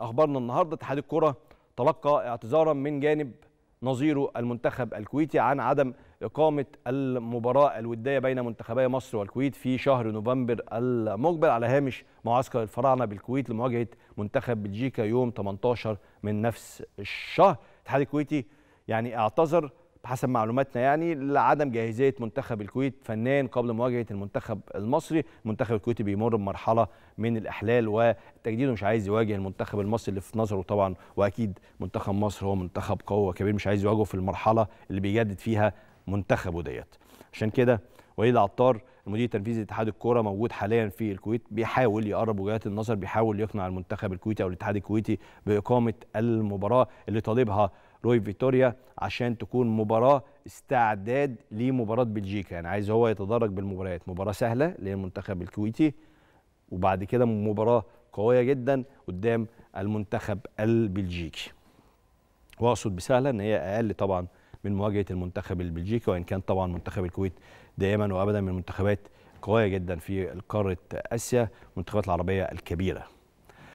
اخبارنا النهاردة اتحاد الكرة تلقى اعتذارا من جانب نظيره المنتخب الكويتي عن عدم إقامة المباراة الودية بين منتخبي مصر والكويت في شهر نوفمبر المقبل على هامش معسكر الفراعنة بالكويت لمواجهة منتخب بلجيكا يوم 18 من نفس الشهر الاتحاد الكويتي يعني اعتذر حسب معلوماتنا يعني لعدم جاهزيه منتخب الكويت فنان قبل مواجهه المنتخب المصري، المنتخب الكويتي بيمر بمرحله من الاحلال والتجديد ومش عايز يواجه المنتخب المصري اللي في نظره طبعا واكيد منتخب مصر هو منتخب قوي وكبير مش عايز يواجهه في المرحله اللي بيجدد فيها منتخبه ديت. عشان كده وليد عطار المدير التنفيذي لاتحاد الكوره موجود حاليا في الكويت بيحاول يقرب وجهات النظر بيحاول يقنع المنتخب الكويتي او الاتحاد الكويتي باقامه المباراه اللي طالبها روي فيتوريا عشان تكون مباراه استعداد لمباراه بلجيكا يعني عايز هو يتدرج بالمباريات مباراه سهله للمنتخب الكويتي وبعد كده مباراه قويه جدا قدام المنتخب البلجيكي واقصد بسهله ان هي اقل طبعا من مواجهه المنتخب البلجيكي وان كان طبعا منتخب الكويت دائما وابدا من المنتخبات قويه جدا في قاره اسيا المنتخبات العربيه الكبيره